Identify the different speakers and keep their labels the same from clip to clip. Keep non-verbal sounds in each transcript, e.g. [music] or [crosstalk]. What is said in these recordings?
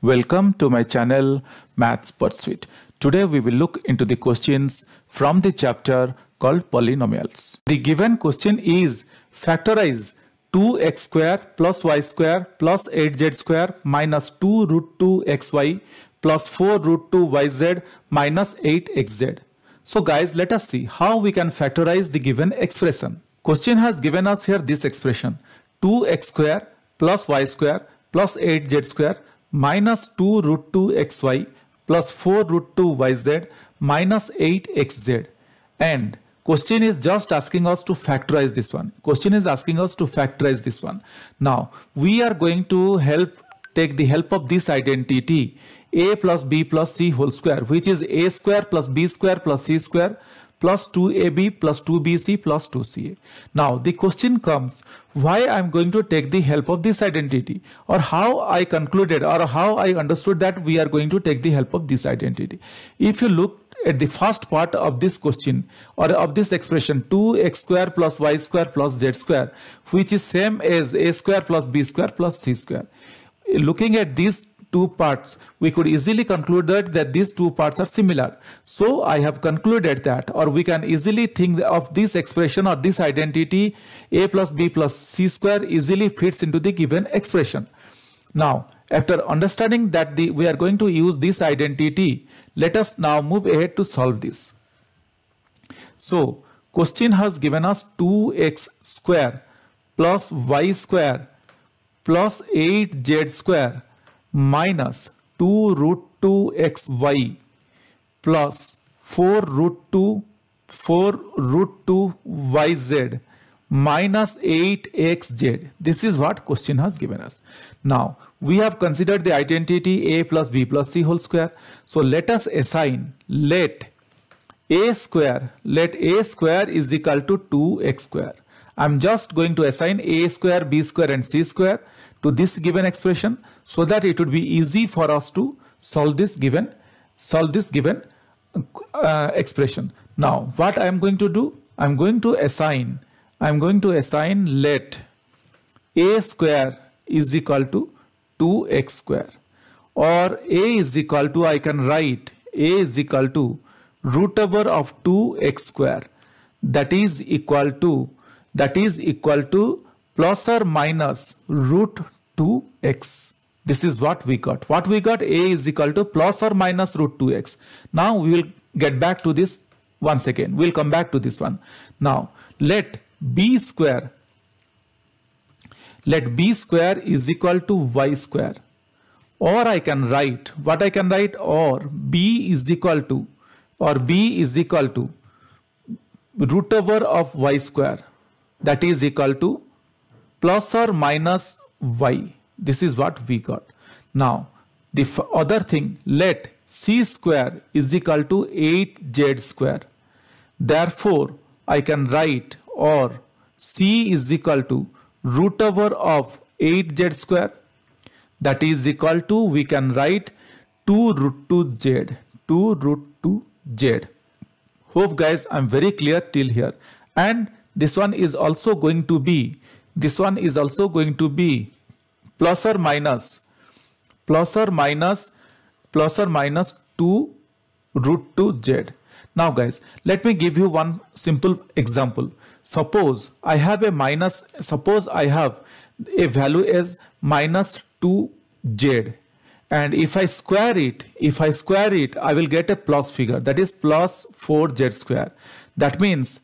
Speaker 1: Welcome to my channel Maths Pursuit. Today we will look into the questions from the chapter called polynomials. The given question is factorize 2x square plus y square plus 8z square minus 2 root 2 xy plus 4 root 2 yz minus 8 xz. So guys let us see how we can factorize the given expression. Question has given us here this expression 2x square plus y square plus 8z square minus 2 root 2 xy plus 4 root 2 yz minus 8 xz and question is just asking us to factorize this one question is asking us to factorize this one now we are going to help take the help of this identity a plus b plus c whole square which is a square plus b square plus c square plus 2ab plus 2bc plus 2ca. Now the question comes why I am going to take the help of this identity or how I concluded or how I understood that we are going to take the help of this identity. If you look at the first part of this question or of this expression 2x square plus y square plus z square which is same as a square plus b square plus c square. Looking at these two parts. We could easily conclude that, that these two parts are similar. So I have concluded that or we can easily think of this expression or this identity a plus b plus c square easily fits into the given expression. Now after understanding that the, we are going to use this identity, let us now move ahead to solve this. So question has given us 2x square plus y square plus 8z square minus 2 root 2 xy plus 4 root 2 4 root 2 yz minus 8 xz. This is what question has given us. Now we have considered the identity a plus b plus c whole square. So let us assign let a square let a square is equal to 2x square. I'm just going to assign a square, b square and c square to this given expression so that it would be easy for us to solve this given solve this given uh, expression. Now what I am going to do? I am going to assign I am going to assign let a square is equal to 2x square or a is equal to I can write a is equal to root over of 2x square that is equal to that is equal to plus or minus root 2x. This is what we got. What we got a is equal to plus or minus root 2x. Now we will get back to this once again. We'll come back to this one. Now let b square let b square is equal to y square or I can write what I can write or b is equal to or b is equal to root over of y square that is equal to plus or minus y. This is what we got. Now, the other thing, let c square is equal to 8z square. Therefore, I can write or c is equal to root over of 8z square. That is equal to, we can write 2 root 2 z. 2 root 2 z. Hope guys, I'm very clear till here. And this one is also going to be this one is also going to be plus or minus plus or minus plus or minus 2 root 2 z. Now guys, let me give you one simple example. Suppose I have a minus, suppose I have a value as minus 2 z and if I square it, if I square it, I will get a plus figure that is plus 4 z square. That means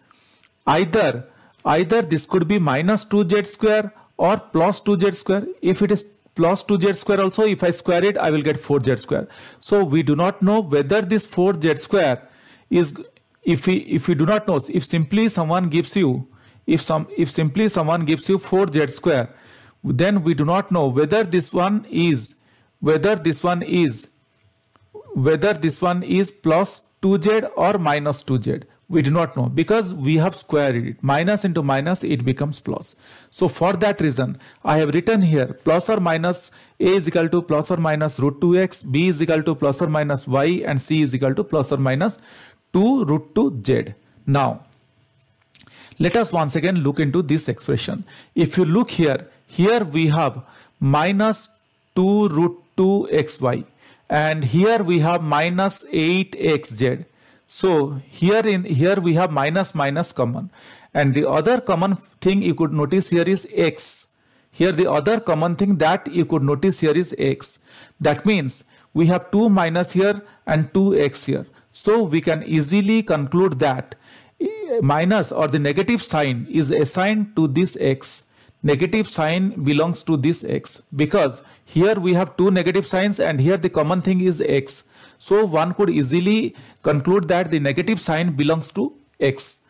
Speaker 1: either Either this could be minus 2z square or plus 2z square. If it is plus 2z square also, if I square it, I will get 4z square. So we do not know whether this 4z square is, if we, if we do not know, if simply someone gives you, if some, if simply someone gives you 4z square, then we do not know whether this one is, whether this one is, whether this one is plus 2z or minus 2z. We do not know because we have squared it. Minus into minus, it becomes plus. So for that reason, I have written here plus or minus a is equal to plus or minus root 2x, b is equal to plus or minus y and c is equal to plus or minus 2 root 2 z. Now, let us once again look into this expression. If you look here, here we have minus 2 root 2 xy and here we have minus 8 xz so here in here we have minus minus common and the other common thing you could notice here is x. Here the other common thing that you could notice here is x. That means we have 2 minus here and 2x here. So we can easily conclude that eh, minus or the negative sign is assigned to this x negative sign belongs to this x because here we have two negative signs and here the common thing is x. So one could easily conclude that the negative sign belongs to x.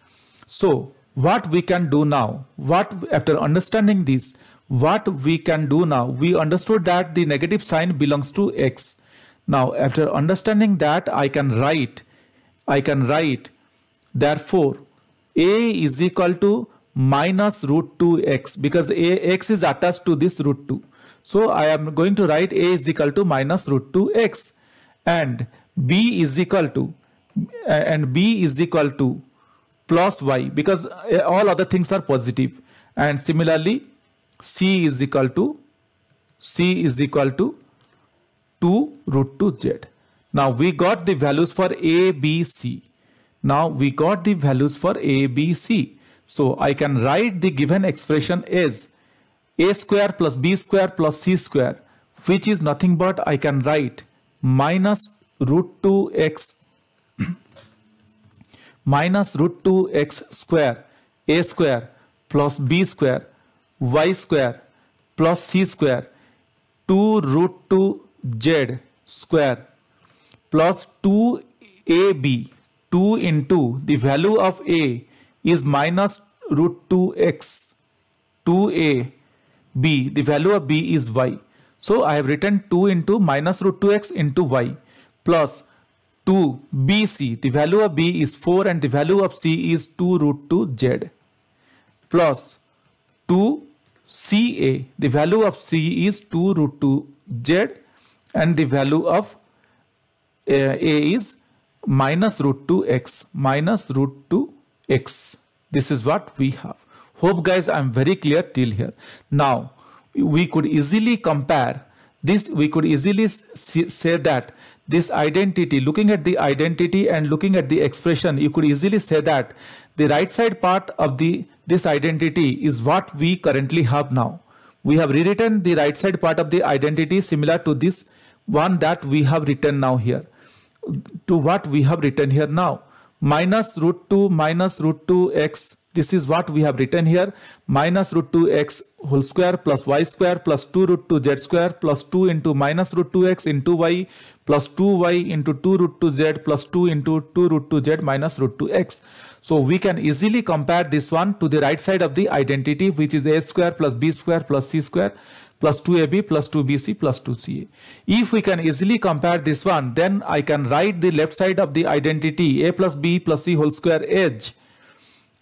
Speaker 1: So what we can do now, what after understanding this, what we can do now, we understood that the negative sign belongs to x. Now after understanding that I can write, I can write therefore a is equal to minus root 2x because a, x is attached to this root 2. So I am going to write a is equal to minus root 2x and b is equal to and b is equal to plus y because eh, all other things are positive and similarly c is equal to c is equal to 2 root 2 z. Now we got the values for a, b, c. Now we got the values for a, b, c. So I can write the given expression as a square plus b square plus c square which is nothing but I can write minus root 2x [clears throat] minus root 2x square a square plus b square y square plus c square 2 root 2z square plus 2ab 2 into the value of a is minus root 2x 2a b the value of b is y so i have written 2 into minus root 2x into y plus 2 bc the value of b is 4 and the value of c is 2 root 2 z plus 2 ca the value of c is 2 root 2 z and the value of uh, a is minus root 2x minus root 2 x. This is what we have. Hope guys I am very clear till here. Now we could easily compare this we could easily say that this identity looking at the identity and looking at the expression you could easily say that the right side part of the this identity is what we currently have now we have rewritten the right side part of the identity similar to this one that we have written now here to what we have written here now minus root 2 minus root 2x this is what we have written here minus root 2x whole square plus y square plus 2 root 2z square plus 2 into minus root 2x into y plus 2y into 2 root 2z plus 2 into 2 root 2z minus root 2x. So we can easily compare this one to the right side of the identity which is a square plus b square plus c square plus 2ab plus 2bc plus 2ca. If we can easily compare this one then I can write the left side of the identity a plus b plus c whole square edge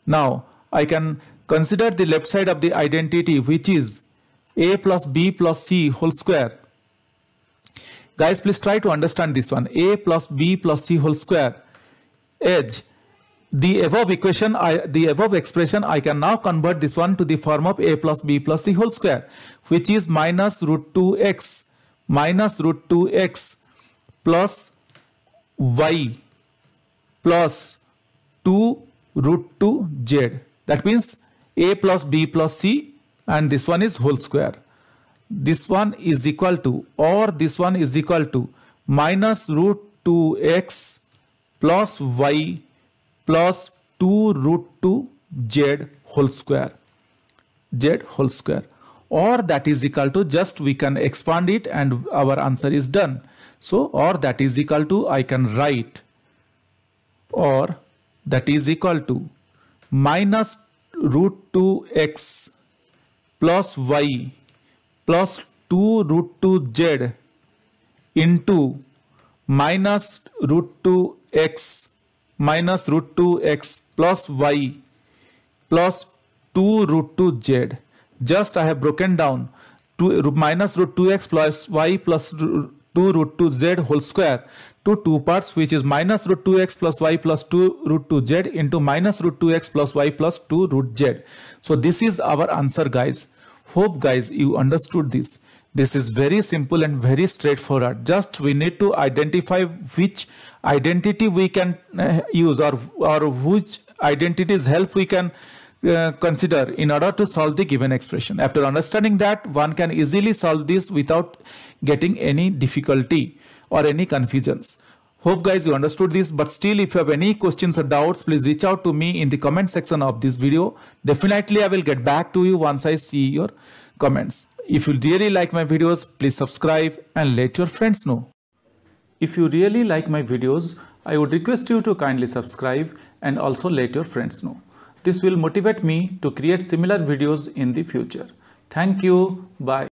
Speaker 1: now I can consider the left side of the identity which is a plus b plus c whole square. Guys please try to understand this one a plus b plus c whole square edge. The above equation, I, the above expression, I can now convert this one to the form of a plus b plus c whole square which is minus root 2x minus root 2x plus y plus 2 root 2 z. That means a plus b plus c and this one is whole square. This one is equal to or this one is equal to minus root 2x plus y plus 2 root 2 z whole square z whole square or that is equal to just we can expand it and our answer is done so or that is equal to I can write or that is equal to minus root 2x plus y plus 2 root 2z into minus root 2x minus root 2x plus y plus 2 root 2z. Just I have broken down to minus root 2x plus y plus 2 root 2z whole square to two parts which is minus root 2x plus y plus 2 root 2z into minus root 2x plus y plus 2 root z. So this is our answer guys. Hope guys you understood this. This is very simple and very straightforward. Just we need to identify which identity we can uh, use or, or which identities help we can uh, consider in order to solve the given expression. After understanding that, one can easily solve this without getting any difficulty or any confusions. Hope guys you understood this but still if you have any questions or doubts please reach out to me in the comment section of this video. Definitely I will get back to you once I see your comments. If you really like my videos please subscribe and let your friends know. If you really like my videos I would request you to kindly subscribe and also let your friends know. This will motivate me to create similar videos in the future. Thank you. Bye.